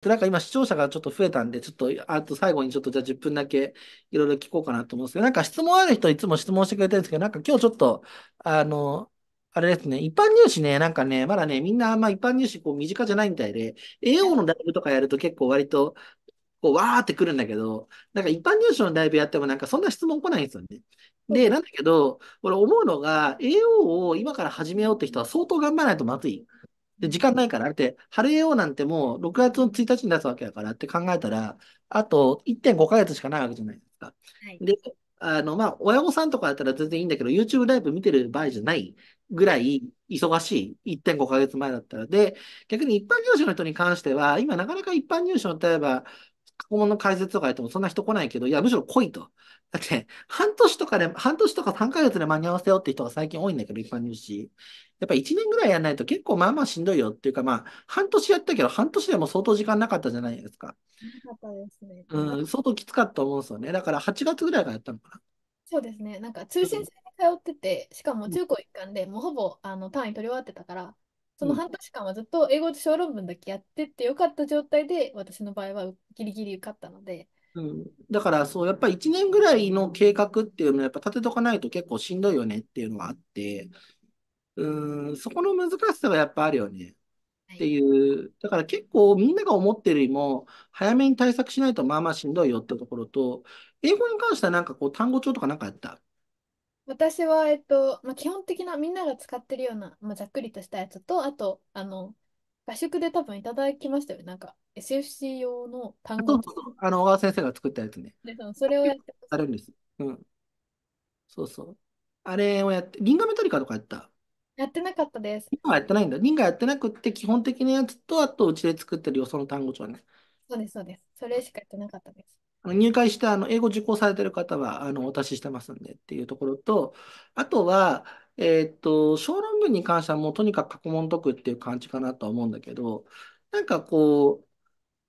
で、なんか今視聴者がちょっと増えたんで、ちょっと、あと最後にちょっとじゃあ10分だけいろいろ聞こうかなと思うんですけど、なんか質問ある人いつも質問してくれてるんですけど、なんか今日ちょっと、あの、あれですね、一般入試ね、なんかね、まだね、みんなあんま一般入試こう身近じゃないみたいで、AO のライブとかやると結構割と、こう、わーってくるんだけど、なんか一般入試のライブやってもなんかそんな質問来ないんですよね。で、なんだけど、俺思うのが、AO を今から始めようって人は相当頑張らないとまずい。で、時間ないから、って、晴れようなんてもう6月の1日に出すわけだからって考えたら、あと1.5ヶ月しかないわけじゃないですか。はい、で、あの、まあ、親御さんとかだったら全然いいんだけど、YouTube ライブ見てる場合じゃないぐらい忙しい。1.5ヶ月前だったら。で、逆に一般入試の人に関しては、今なかなか一般入試の、例えば、過去問の解説とかやってもそんな人来ないけど、いや、むしろ来いと。だって、半年とかで、半年とか3ヶ月で間に合わせようって人が最近多いんだけど、一般入試。やっぱ1年ぐらいやらないと結構まあまあしんどいよっていうか、まあ、半年やったけど、半年でも相当時間なかったじゃないですか。なかったですね。うん、相当きつかったと思うんですよね。だから8月ぐらいからやったのかな。そうですね。なんか通信制に通ってて、しかも中高一貫で、もうほぼあの単位取り終わってたから、その半年間はずっと英語で小論文だけやってってよかった状態で、私の場合はギリギリ受かったので。うん、だからそう、やっぱり1年ぐらいの計画っていうのをやっぱ立てとかないと結構しんどいよねっていうのがあって、うん、そこの難しさはやっぱあるよね。っていう、だから結構みんなが思ってるよりも、早めに対策しないとまあまあしんどいよってところと、英語に関してはなんかこう単語帳とかなんかやった私は、えっと、まあ、基本的なみんなが使ってるような、まあ、ざっくりとしたやつと、あと、あの、合宿で多分いただきましたよなんか SFC 用の単語そうそうあの、小川先生が作ったやつね。で、そのそれをやってさるんです。うん。そうそう。あれをやって、リンガメトリカとかやった。やってなかったです。リンガはやってないんだ。リンガやってなくって、基本的なやつと、あと、うちで作ってるよその単語帳ね。そうです、そうです。それしかやってなかったです。入会したあの英語受講されてる方はあのお達ししてますんでっていうところと、あとは、えーっと、小論文に関してはもうとにかく過去問解くっていう感じかなとは思うんだけど、なんかこ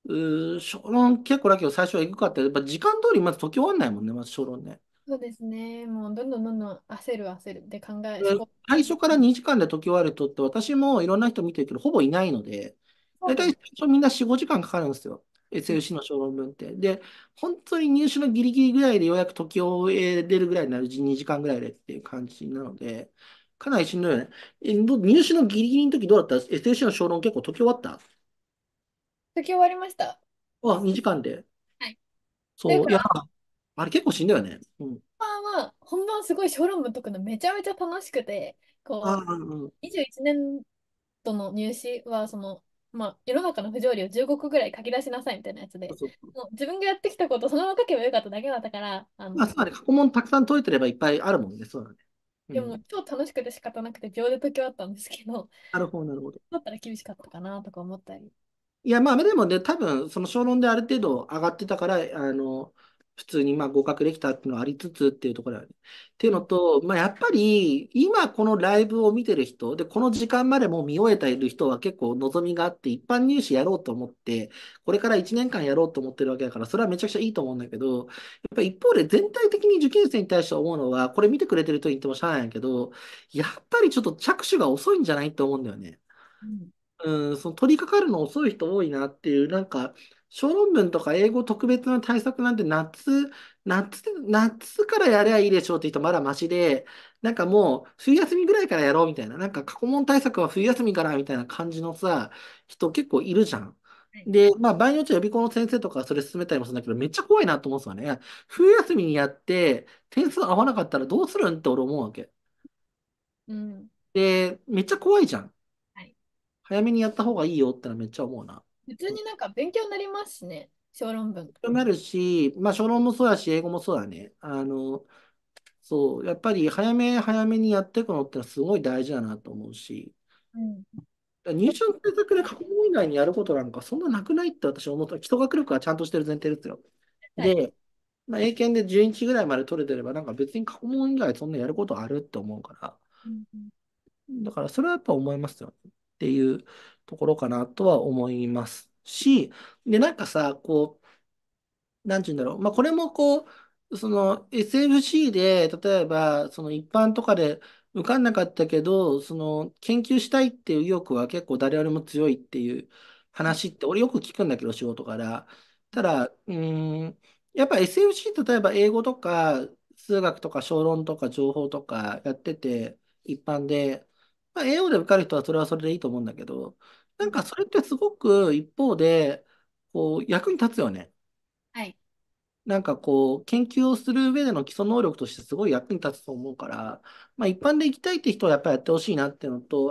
う、うー小論結構だけど最初はエグかったやっぱ時間通りまず解き終わんないもんね、まず小論ね。そうですね。もうどんどんどんどん焦る焦るって考え、最初から2時間で解き終わる人って私もいろんな人見てるけど、ほぼいないので、大体最初みんな4、5時間かかるんですよ。SLC の小論文って。で、本当に入試のギリギリぐらいでようやく解き終えれるぐらいになる2時間ぐらいでっていう感じなので、かなりしんどいよね。え、ど入試のギリギリの時どうだった ?SLC の小論結構解き終わった解き終わりました。あ、2時間で。はい。そう。いや、あれ結構しんどいよね。うん。本番は、本番すごい小論文解くのめちゃめちゃ楽しくて、あこう、うん。21年度の入試は、その、まあ、世の中の不条理を15個ぐらい書き出しなさいみたいなやつで、そうもう自分がやってきたことそのまま書けばよかっただけだったから、あのまあ、つまり過去問たくさん解いてればいっぱいあるもんね、そうだね。でも、超楽しくて仕方なくて秒で解き終わったんですけど、なるほど、なるほど。だったら厳しかったかなとか思ったり。いや、まあ、でもね、多分その小論である程度上がってたから、あの、普通にまあ合格できたっていうのはありつつっていうところだよね。っていうのと、まあ、やっぱり今このライブを見てる人で、この時間までもう見終えている人は結構望みがあって、一般入試やろうと思って、これから1年間やろうと思ってるわけだから、それはめちゃくちゃいいと思うんだけど、やっぱ一方で全体的に受験生に対して思うのは、これ見てくれてると言ってもしゃあないけど、やっぱりちょっと着手が遅いんじゃないと思うんだよね。うんうん、その取り掛かるの遅い人多いなっていう、なんか、小論文とか英語特別な対策なんて夏、夏、夏からやればいいでしょうって人まだマシで、なんかもう冬休みぐらいからやろうみたいな、なんか過去問対策は冬休みからみたいな感じのさ、人結構いるじゃん。で、まあ、場合によっては予備校の先生とかそれ進めたりもするんだけど、めっちゃ怖いなと思うんですよね。冬休みにやって点数合わなかったらどうするんって俺思うわけ。うん。で、めっちゃ怖いじゃん。早めにやった方がいいよってのはめっちゃ思うな。普通になんか勉強になりますしね、小論文。勉強になるし、まあ、小論もそうやし、英語もそうだね。あの、そう、やっぱり早め早めにやっていくのってのはすごい大事だなと思うし、うん、入試の対策で過去問以外にやることなんかそんななくないって私思った。基礎学力はちゃんとしてる前提ですよ。はい、で、まあ、英検で11日ぐらいまで取れてれば、なんか別に過去問以外そんなやることあるって思うから、うん、だからそれはやっぱ思いますよっていうところかなとは思いますし、で、なんかさ、こう、なんて言うんだろう。まあ、これもこう、その SFC で、例えば、その一般とかで受かんなかったけど、その研究したいっていう意欲は結構誰よりも強いっていう話って、俺よく聞くんだけど、仕事から。ただ、うーん、やっぱ SFC、例えば英語とか、数学とか小論とか情報とかやってて、一般で、まあ、AO で受かる人はそれはそれでいいと思うんだけど、なんんかそれってすごく一方で、こう、役に立つよね。はい。なんかこう、研究をする上での基礎能力としてすごい役に立つと思うから、まあ一般で行きたいって人はやっぱりやってほしいなっていうのと、